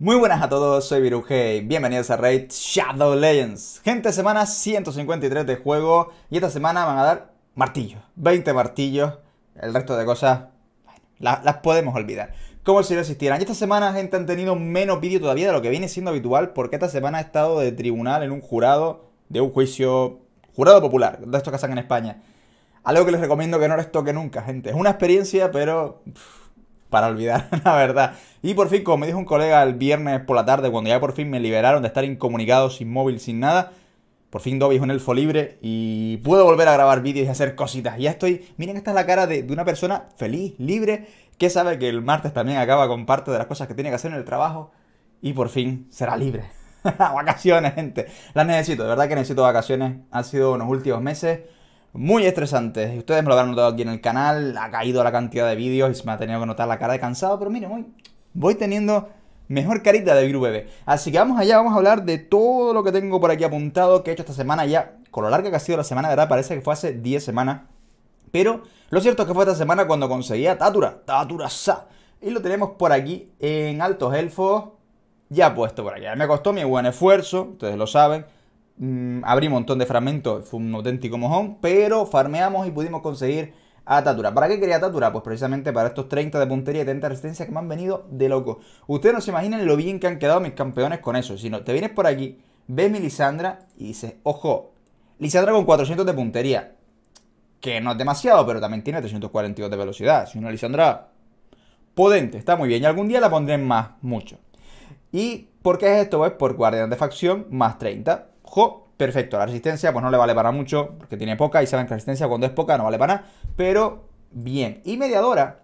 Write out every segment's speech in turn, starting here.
Muy buenas a todos, soy Viruje bienvenidos a Raid Shadow Legends. Gente, semana 153 de juego y esta semana van a dar martillos, 20 martillos, el resto de cosas bueno, las, podemos olvidar. Como si no existieran. Y esta semana, gente, han tenido menos vídeo todavía de lo que viene siendo habitual porque esta semana he estado de tribunal en un jurado de un juicio jurado popular, de estos que hacen en España. Algo que les recomiendo que no les toque nunca, gente. Es una experiencia, pero para olvidar la verdad. Y por fin, como me dijo un colega el viernes por la tarde, cuando ya por fin me liberaron de estar incomunicado, sin móvil, sin nada, por fin Dobby es un elfo libre y puedo volver a grabar vídeos y hacer cositas. Ya estoy, miren, esta es la cara de, de, una persona feliz, libre, que sabe que el martes también acaba con parte de las cosas que tiene que hacer en el trabajo y por fin será libre. vacaciones, gente. Las necesito, de verdad que necesito vacaciones. Han sido unos últimos meses muy estresante, ustedes me lo habrán notado aquí en el canal, ha caído la cantidad de vídeos y se me ha tenido que notar la cara de cansado, pero miren, voy, voy teniendo mejor carita de Viru Bebé. Así que vamos allá, vamos a hablar de todo lo que tengo por aquí apuntado, que he hecho esta semana ya, con lo larga que ha sido la semana, de verdad, parece que fue hace 10 semanas. Pero lo cierto es que fue esta semana cuando conseguía Tatura, Tatura Sa. Y lo tenemos por aquí en Altos Elfos, ya puesto por aquí. Me costó mi buen esfuerzo, ustedes lo saben. Mm, abrí un montón de fragmentos, fue un auténtico mojón, pero farmeamos y pudimos conseguir a ¿Para qué quería Tatura? Pues precisamente para estos 30 de puntería y 30 de resistencia que me han venido de loco. Ustedes no se imaginan lo bien que han quedado mis campeones con eso. Si no, te vienes por aquí, ves mi Lisandra y dices, ojo, Lisandra con 400 de puntería. Que no es demasiado, pero también tiene 342 de velocidad. Si una Lisandra potente, está muy bien. Y algún día la pondré en más, mucho. ¿Y por qué es esto? Pues por guardián de facción más 30. Perfecto, la resistencia pues no le vale para mucho, porque tiene poca y saben que resistencia cuando es poca no vale para nada, pero bien. Y mediadora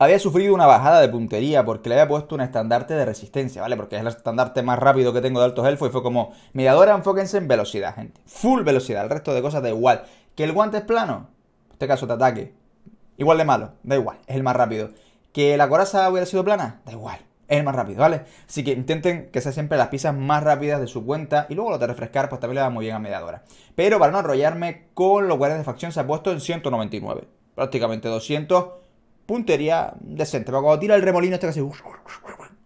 había sufrido una bajada de puntería porque le había puesto un estandarte de resistencia, ¿vale? Porque es el estandarte más rápido que tengo de altos elfos y fue como, mediadora, enfóquense en velocidad, gente. Full velocidad, el resto de cosas da igual. Que el guante es plano, en este caso te ataque, igual de malo, da igual, es el más rápido. Que la coraza hubiera sido plana, da igual, es más rápido, ¿vale? Así que intenten que sea siempre las piezas más rápidas de su cuenta y luego lo de refrescar, pues también le da muy bien a mediadora Pero para no arrollarme con los guardias de facción se ha puesto en 199, prácticamente 200, puntería decente. Pero cuando tira el remolino este casi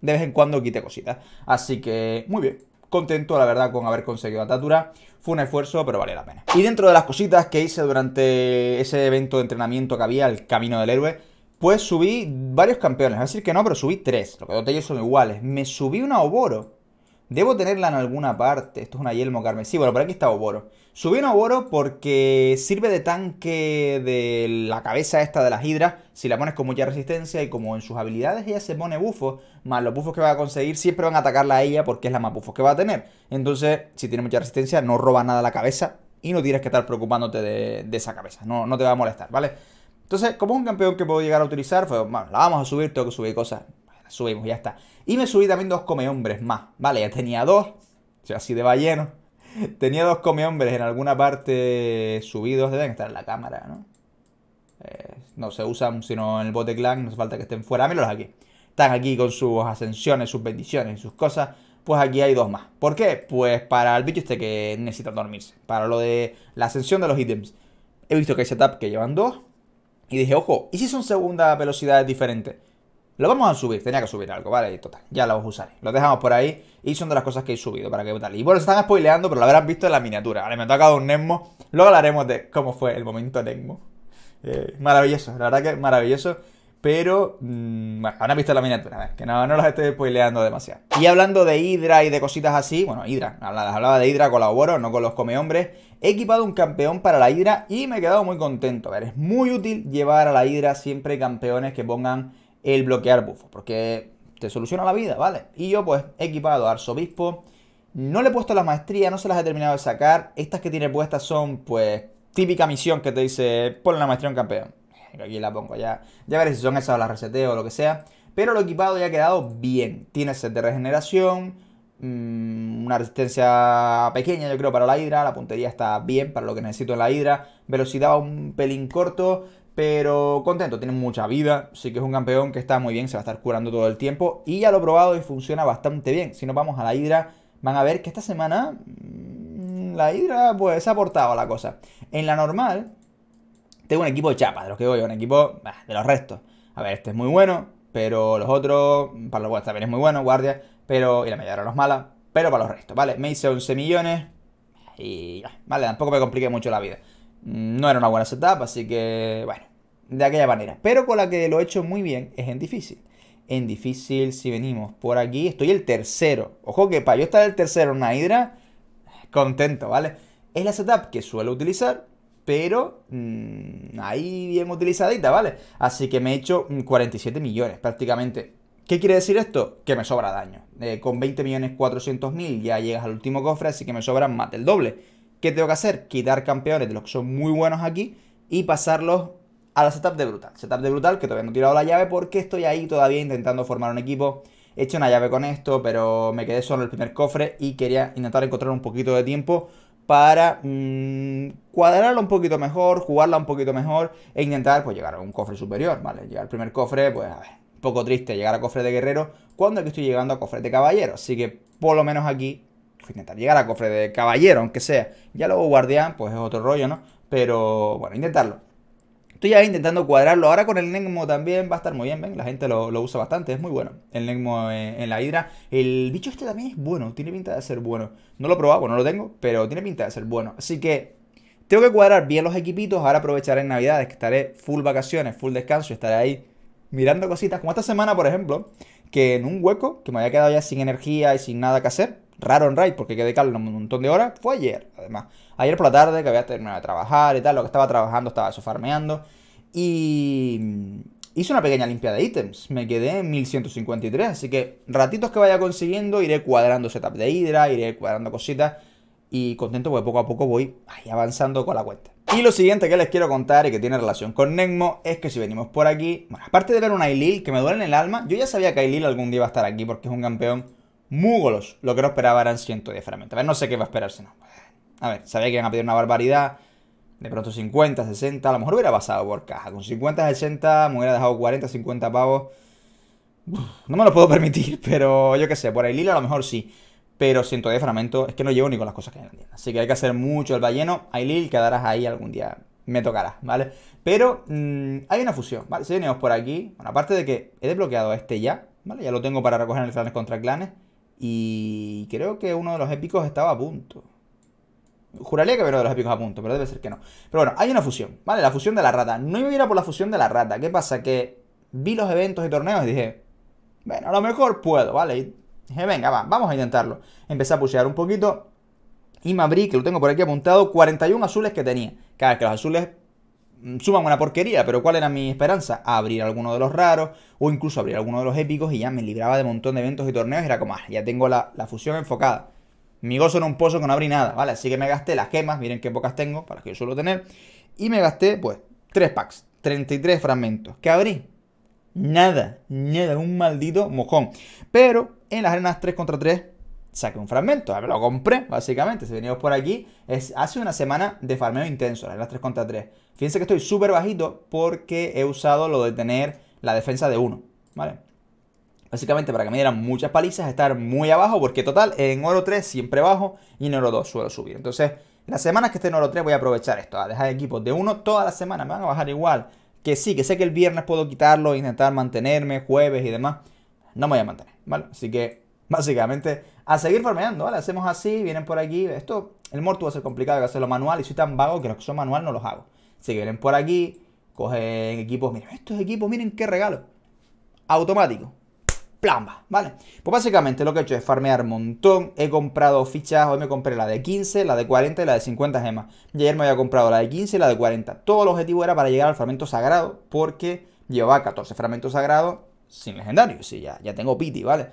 de vez en cuando quite cositas. Así que muy bien, contento la verdad con haber conseguido la tatura. Fue un esfuerzo, pero vale la pena. Y dentro de las cositas que hice durante ese evento de entrenamiento que había, el Camino del Héroe, pues subí varios campeones. Es decir que no, pero subí tres. Los ellos son iguales. Me subí una Oboro. Debo tenerla en alguna parte. Esto es una Yelmo Carmesí. Bueno, por aquí está Oboro. Subí una Oboro porque sirve de tanque de la cabeza esta de las hidras. Si la pones con mucha resistencia y como en sus habilidades ella se pone bufo más los bufos que va a conseguir siempre van a atacarla a ella porque es la más bufo que va a tener. Entonces, si tiene mucha resistencia, no roba nada la cabeza y no tienes que estar preocupándote de, de esa cabeza. No, no te va a molestar, ¿vale? Entonces, como un campeón que puedo llegar a utilizar, fue, bueno, la vamos a subir, tengo que subir cosas. La subimos, ya está. Y me subí también dos comehombres más, ¿vale? Ya tenía dos, yo así de balleno. Tenía dos comehombres en alguna parte subidos, deben estar en la cámara, ¿no? Eh, no se usan sino en el bote clan, no hace falta que estén fuera, los aquí. Están aquí con sus ascensiones, sus bendiciones y sus cosas. Pues aquí hay dos más. ¿Por qué? Pues para el bicho este que necesita dormirse. Para lo de la ascensión de los ítems. He visto que hay setup que llevan dos. Y dije, ojo, ¿y si son segunda velocidades diferentes? Lo vamos a subir, tenía que subir algo, ¿vale? Y total, ya a usaré. Lo dejamos por ahí y son de las cosas que he subido para que tal. Y bueno, se están spoileando, pero lo habrán visto en la miniatura, ¿vale? Me ha tocado un nemo. Luego hablaremos de cómo fue el momento nemo. Eh, maravilloso, la verdad que maravilloso. Pero, mm, bueno, van visto la miniatura, que no, no las estoy spoileando demasiado. Y hablando de Hydra y de cositas así, bueno, Hydra, hablaba de Hydra, colaboro, no con los comehombres. He equipado un campeón para la Hydra y me he quedado muy contento. A ver, es muy útil llevar a la Hydra siempre campeones que pongan el bloquear buffo, porque te soluciona la vida, ¿vale? Y yo, pues, he equipado a Arzobispo. No le he puesto la maestría, no se las he terminado de sacar. Estas que tiene puestas son, pues, típica misión que te dice, ponle la maestría a un campeón aquí la pongo ya. Ya veré si son esas o las reseteo o lo que sea. Pero lo equipado ya ha quedado bien. Tiene set de regeneración, mm, una resistencia pequeña yo creo para la hidra. La puntería está bien para lo que necesito en la hidra. Velocidad un pelín corto, pero contento. Tiene mucha vida. Sí que es un campeón que está muy bien, se va a estar curando todo el tiempo. Y ya lo he probado y funciona bastante bien. Si nos vamos a la hidra, van a ver que esta semana... Mm, la hidra pues ha aportado a la cosa. En la normal, tengo un equipo de chapa, de los que voy, un equipo de los restos. A ver, este es muy bueno, pero los otros, para los también es muy bueno, guardia, pero, y la media no los mala, pero para los restos, ¿vale? Me hice 11 millones y ¿vale? Tampoco me compliqué mucho la vida. No era una buena setup, así que, bueno, de aquella manera. Pero con la que lo he hecho muy bien es en difícil. En difícil, si venimos por aquí, estoy el tercero. Ojo que para yo estar el tercero en una hidra, contento, ¿vale? Es la setup que suelo utilizar pero mm, ahí bien utilizadita, ¿vale? Así que me he hecho 47 mm, millones prácticamente. ¿Qué quiere decir esto? Que me sobra daño. Eh, con 20 millones mil ya llegas al último cofre, así que me sobran más del doble. ¿Qué tengo que hacer? Quitar campeones de los que son muy buenos aquí y pasarlos a la setup de brutal. Setup de brutal que todavía no he tirado la llave porque estoy ahí todavía intentando formar un equipo. He hecho una llave con esto, pero me quedé solo el primer cofre y quería intentar encontrar un poquito de tiempo para mm, cuadrarla un poquito mejor, jugarla un poquito mejor e intentar pues llegar a un cofre superior, ¿vale? Llegar al primer cofre, pues a ver, un poco triste llegar a cofre de guerrero cuando aquí estoy llegando a cofre de caballero, así que por lo menos aquí pues, intentar llegar a cofre de caballero, aunque sea, ya luego guardián, pues es otro rollo, ¿no? Pero bueno, intentarlo. Estoy ya intentando cuadrarlo. Ahora con el Negmo también va a estar muy bien, ¿ven? La gente lo, usa bastante, es muy bueno. El Negmo eh, en, la Hidra. El bicho este también es bueno, tiene pinta de ser bueno. No lo he probado, no lo tengo, pero tiene pinta de ser bueno. Así que tengo que cuadrar bien los equipitos. Ahora aprovecharé en Navidades, que estaré full vacaciones, full descanso. Estaré ahí mirando cositas. Como esta semana, por ejemplo, que en un hueco, que me había quedado ya sin energía y sin nada que hacer, raro en raid porque quedé calmo un montón de horas, fue ayer, además. Ayer por la tarde que había terminado de trabajar y tal, lo que estaba trabajando estaba eso Y mm, hice una pequeña limpia de ítems, me quedé en 1153, así que ratitos que vaya consiguiendo iré cuadrando setup de Hydra, iré cuadrando cositas y contento porque poco a poco voy avanzando con la cuenta. Y lo siguiente que les quiero contar y que tiene relación con nemo es que si venimos por aquí, bueno, aparte de ver un Ailil que me duele en el alma, yo ya sabía que Ailil algún día iba a estar aquí porque es un campeón Múgolos, Lo que no esperaba eran 110, fragmentos A ver, no sé qué va a esperarse, no. A ver, sabía que iban a pedir una barbaridad. De pronto 50, 60. A lo mejor hubiera pasado por caja. Con 50, 60 me hubiera dejado 40, 50 pavos. no me lo puedo permitir, pero yo qué sé. Por el a lo mejor sí. Pero 110 fragmentos es que no llevo ni con las cosas que hay en la tienda. Así que hay que hacer mucho el balleno. Ailil, quedarás ahí algún día. Me tocará, ¿vale? Pero mm, hay una fusión, ¿vale? Si venimos por aquí. Bueno, aparte de que he desbloqueado este ya, ¿vale? Ya lo tengo para recoger en el clanes contra clanes. Y creo que uno de los épicos estaba a punto. Juraría que uno de los épicos a punto, pero debe ser que no. Pero bueno, hay una fusión, ¿vale? La fusión de la rata. No iba a ir a por la fusión de la rata. ¿Qué pasa? Que vi los eventos y torneos y dije, bueno, a lo mejor puedo, ¿vale? Y dije, venga, va, vamos a intentarlo. Empecé a pushear un poquito y me abrí, que lo tengo por aquí apuntado, 41 azules que tenía. vez que los azules Mm, Suma una porquería, pero ¿cuál era mi esperanza? abrir alguno de los raros o incluso abrir alguno de los épicos y ya me libraba de un montón de eventos y torneos y era como, ah, ya tengo la, fusión enfocada. Mi gozo era un pozo que no abrí nada, ¿vale? Así que me gasté las gemas, miren qué pocas tengo, para las que yo suelo tener, y me gasté, pues, tres packs, 33 fragmentos. ¿Qué abrí? Nada, nada, un maldito mojón. Pero en las arenas 3 contra 3 saqué un fragmento, lo compré, básicamente, si venimos por aquí, es, hace una semana de farmeo intenso, las 3 contra 3. Fíjense que estoy súper bajito porque he usado lo de tener la defensa de 1, ¿vale? Básicamente para que me dieran muchas palizas, estar muy abajo, porque total, en oro 3 siempre bajo y en oro 2 suelo subir. Entonces, las semanas que esté en oro 3 voy a aprovechar esto, a dejar equipos de 1 Todas las semanas. me van a bajar igual. Que sí, que sé que el viernes puedo quitarlo, intentar mantenerme, jueves y demás. No me voy a mantener, ¿vale? Así que, básicamente, a seguir farmeando, ¿vale? Hacemos así, vienen por aquí, esto, el morto va a ser complicado, hay que hacerlo manual, y soy tan vago que los que son manual no los hago. si vienen por aquí, cogen equipos, miren, estos equipos, miren qué regalo. Automático. Plamba, ¿vale? Pues básicamente lo que he hecho es farmear un montón. He comprado fichas, hoy me compré la de 15, la de 40 y la de 50 gemas. Y ayer me había comprado la de 15 y la de 40. Todo el objetivo era para llegar al fragmento sagrado, porque llevaba 14 fragmentos sagrados sin legendarios. Y ya, ya tengo piti, ¿vale?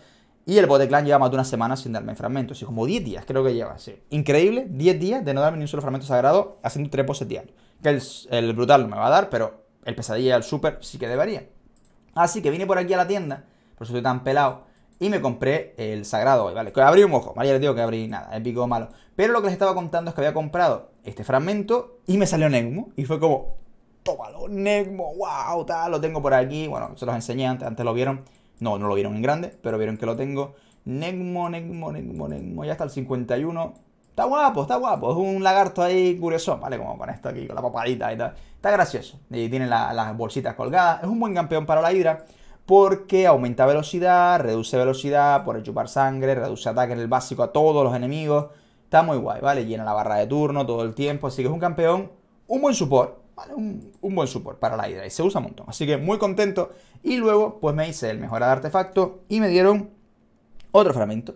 Y el Boteclan lleva más de una semana sin darme fragmentos. Y como 10 días creo que lleva, Increíble, 10 días de no darme ni un solo fragmento sagrado haciendo tres poses diarios. Que el, brutal no me va a dar, pero el pesadilla al el super sí que debería. Así que vine por aquí a la tienda, por eso estoy tan pelado, y me compré el sagrado hoy, ¿vale? Que abrí un ojo, María les digo que abrí nada, El pico malo. Pero lo que les estaba contando es que había comprado este fragmento y me salió Negmo. Y fue como, tómalo, Negmo, wow, tal, lo tengo por aquí. Bueno, se los enseñé antes, antes lo vieron no, no lo vieron en grande, pero vieron que lo tengo. Negmo, Negmo, Negmo, Negmo. Ya está el 51. Está guapo, está guapo. Es un lagarto ahí curioso, ¿vale? Como con esto aquí, con la papadita y tal. Está gracioso. Y tiene las bolsitas colgadas. Es un buen campeón para la hidra porque aumenta velocidad, reduce velocidad por chupar sangre, reduce ataque en el básico a todos los enemigos. Está muy guay, ¿vale? Llena la barra de turno todo el tiempo, así que es un campeón, un buen support, ¿vale? Un, buen support para la Hydra y se usa un montón. Así que muy contento. Y luego, pues me hice el mejor artefacto y me dieron otro fragmento.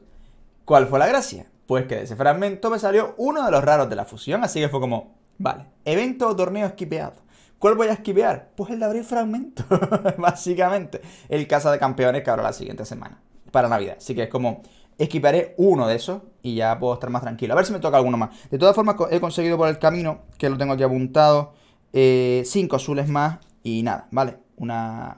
¿Cuál fue la gracia? Pues que de ese fragmento me salió uno de los raros de la fusión, así que fue como, vale, evento o torneo esquipeado. ¿Cuál voy a esquipear? Pues el de abrir fragmento, básicamente. El Casa de Campeones que habrá la siguiente semana, para Navidad. Así que es como, esquiparé uno de esos y ya puedo estar más tranquilo. A ver si me toca alguno más. De todas formas, he conseguido por el camino, que lo tengo aquí apuntado, 5 eh, cinco azules más y nada, ¿vale? Una,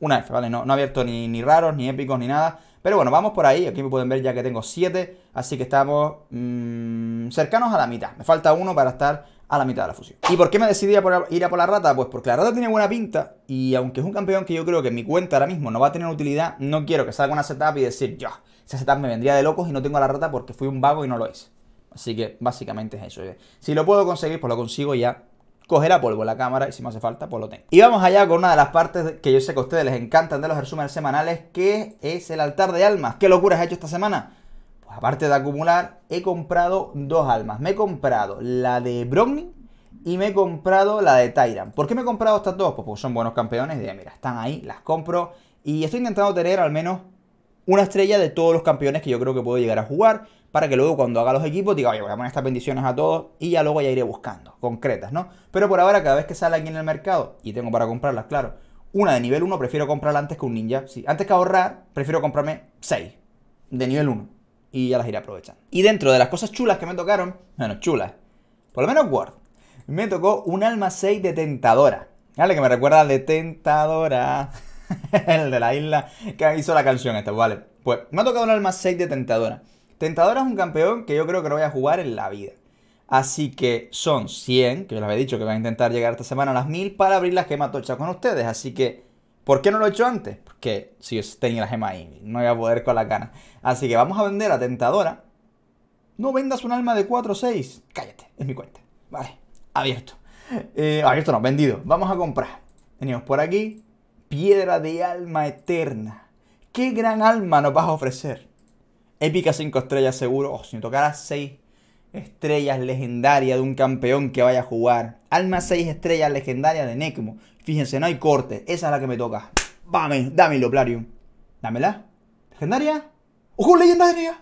una F, ¿vale? No, no abierto ni, ni, raros, ni épicos, ni nada. Pero bueno, vamos por ahí. Aquí me pueden ver ya que tengo 7. Así que estamos mm, cercanos a la mitad. Me falta uno para estar a la mitad de la fusión. ¿Y por qué me decidí a ir a por la rata? Pues porque la rata tiene buena pinta. Y aunque es un campeón que yo creo que en mi cuenta ahora mismo no va a tener utilidad, no quiero que salga una setup y decir, yo, esa setup me vendría de locos y no tengo la rata porque fui un vago y no lo hice. Así que básicamente es eso. Eh, si lo puedo conseguir, pues lo consigo ya cogerá polvo la cámara y si me hace falta, pues lo tengo. Y vamos allá con una de las partes que yo sé que a ustedes les encantan de los resúmenes semanales, que es el altar de almas. ¿Qué locuras he hecho esta semana? Pues aparte de acumular, he comprado dos almas. Me he comprado la de Brogni y me he comprado la de Tyran. ¿Por qué me he comprado estas dos? Pues porque son buenos campeones. De, mira, están ahí, las compro. Y estoy intentando tener al menos una estrella de todos los campeones que yo creo que puedo llegar a jugar para que luego cuando haga los equipos diga, oye, voy a poner estas bendiciones a todos y ya luego ya iré buscando, concretas, ¿no? Pero por ahora, cada vez que sale aquí en el mercado, y tengo para comprarlas, claro, una de nivel 1 prefiero comprarla antes que un ninja. Sí, antes que ahorrar, prefiero comprarme 6 de nivel 1 y ya las iré aprovechando. Y dentro de las cosas chulas que me tocaron, bueno, chulas, por lo menos Word, me tocó un alma 6 de Tentadora. Dale que me recuerda al de Tentadora. el de la isla que hizo la canción esta, vale. Pues me ha tocado un alma 6 de Tentadora. Tentadora es un campeón que yo creo que no voy a jugar en la vida. Así que son 100, que yo les había dicho que van a intentar llegar esta semana a las 1000 para abrir las gema tocha con ustedes. Así que, ¿por qué no lo he hecho antes? Porque si yo tenía la gema ahí, no voy a poder con la cana. Así que vamos a vender a Tentadora. No vendas un alma de 4 o 6. Cállate, es mi cuenta. Vale, abierto. Eh, abierto no, vendido. Vamos a comprar. Venimos por aquí Piedra de Alma Eterna. ¿Qué gran alma nos vas a ofrecer? Épica 5 estrellas seguro. Oh, si me tocara 6 estrellas legendarias de un campeón que vaya a jugar. Alma 6 estrellas legendarias de Necmo. Fíjense, no hay corte. Esa es la que me toca. dame dámelo, Plarium. Dámela. ¿Legendaria? ¡Ojo, legendaria!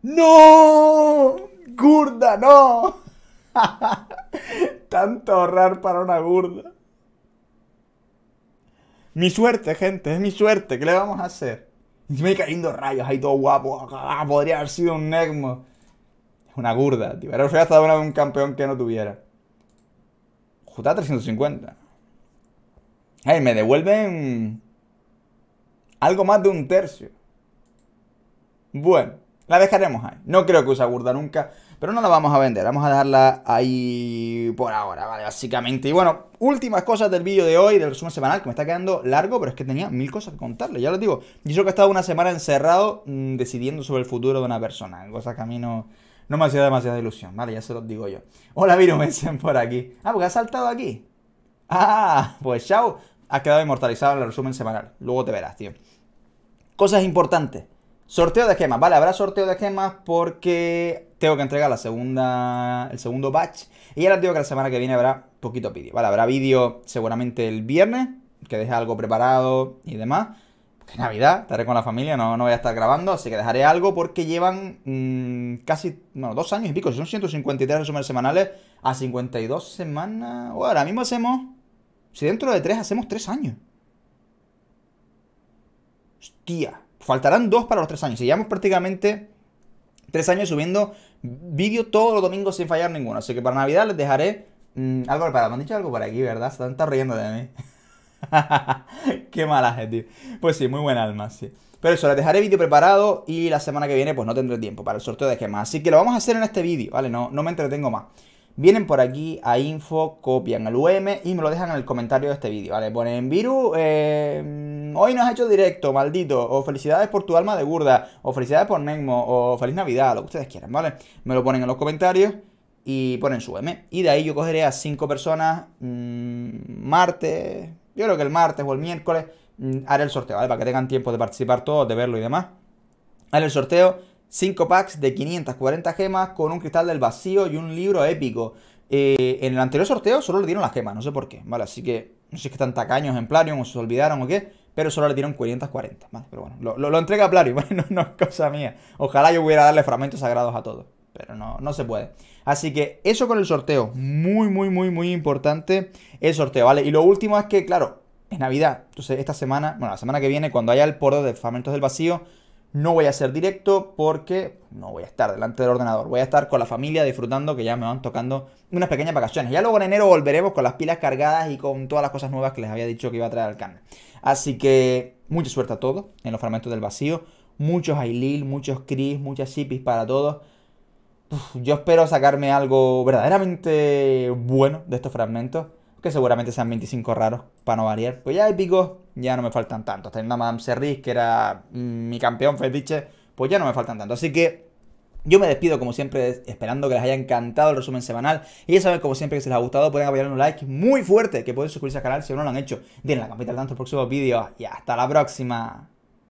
¡No! ¡Gurda, no! Tanto ahorrar para una gurda. Mi suerte, gente, es mi suerte. ¿Qué le vamos a hacer? me cayendo rayos ahí todo guapo. Ah, podría haber sido un Negmo. Es una gurda, tío. Era hasta un campeón que no tuviera. Juta 350. Ahí me devuelven algo más de un tercio. Bueno, la dejaremos ahí. No creo que usa gurda nunca pero no la vamos a vender, vamos a dejarla ahí por ahora, ¿vale? Básicamente. Y bueno, últimas cosas del vídeo de hoy, del resumen semanal, que me está quedando largo, pero es que tenía mil cosas que contarle, ya lo digo. Y yo que he estado una semana encerrado mm, decidiendo sobre el futuro de una persona, cosa que a mí no, no me hacía demasiada ilusión, ¿vale? Ya se los digo yo. Hola, Viro, por aquí. Ah, porque has saltado aquí. Ah, pues chao. Has quedado inmortalizado en el resumen semanal. Luego te verás, tío. Cosas importantes. Sorteo de gemas. ¿vale? Habrá sorteo de gemas porque tengo que entregar la segunda, el segundo batch. Y ya les digo que la semana que viene habrá poquito vídeo. Vale, habrá vídeo seguramente el viernes, que deje algo preparado y demás. Porque Navidad, estaré con la familia, no, no voy a estar grabando, así que dejaré algo porque llevan mm, casi, bueno, dos años y pico, son 153 resúmenes semanales a 52 semanas. ahora mismo hacemos, si dentro de tres hacemos tres años. Hostia, faltarán dos para los tres años, si llevamos prácticamente tres años subiendo vídeo todos los domingos sin fallar ninguno. Así que para Navidad les dejaré mm, algo preparado. Me han dicho algo por aquí, ¿verdad? Se están riendo de mí. Qué mala gente! Pues sí, muy buen alma, sí. Pero eso, les dejaré vídeo preparado y la semana que viene pues no tendré tiempo para el sorteo de gemas. Así que lo vamos a hacer en este vídeo, ¿vale? No, no me entretengo más vienen por aquí a info, copian el UM y me lo dejan en el comentario de este vídeo, ¿vale? Ponen Viru, eh, mm, hoy nos has hecho directo, maldito, o felicidades por tu alma de burda, o felicidades por Nemo, o feliz Navidad, lo que ustedes quieran, ¿vale? Me lo ponen en los comentarios y ponen su UM. Y de ahí yo cogeré a cinco personas mm, martes, yo creo que el martes o el miércoles mm, haré el sorteo, ¿vale? Para que tengan tiempo de participar todos, de verlo y demás. Haré el sorteo 5 packs de 540 gemas con un cristal del vacío y un libro épico. Eh, en el anterior sorteo solo le dieron las gemas, no sé por qué, ¿vale? Así que no sé si es que están tacaños en Plarium o se olvidaron o qué, pero solo le dieron 440, ¿vale? Pero bueno, lo, lo, entrega Plarium, no, es cosa mía. Ojalá yo pudiera darle fragmentos sagrados a todos, pero no, no se puede. Así que eso con el sorteo, muy, muy, muy, muy importante el sorteo, ¿vale? Y lo último es que, claro, es Navidad. Entonces, esta semana, bueno, la semana que viene, cuando haya el poro de Fragmentos del Vacío, no voy a ser directo porque no voy a estar delante del ordenador. Voy a estar con la familia disfrutando que ya me van tocando unas pequeñas vacaciones. Ya luego en enero volveremos con las pilas cargadas y con todas las cosas nuevas que les había dicho que iba a traer al canal. Así que mucha suerte a todos en los fragmentos del vacío. Muchos Ailil, muchos Chris, muchas Sipis para todos. yo espero sacarme algo verdaderamente bueno de estos fragmentos que seguramente sean 25 raros para no variar. Pues ya épicos, ya no me faltan tantos. Teniendo a Madame Serris, que era mm, mi campeón fetiche, pues ya no me faltan tanto Así que yo me despido como siempre esperando que les haya encantado el resumen semanal y ya saben como siempre que si les ha gustado pueden apoyar un like muy fuerte que pueden suscribirse al canal si aún no lo han hecho. Den la campanita al tanto los próximos vídeos y hasta la próxima.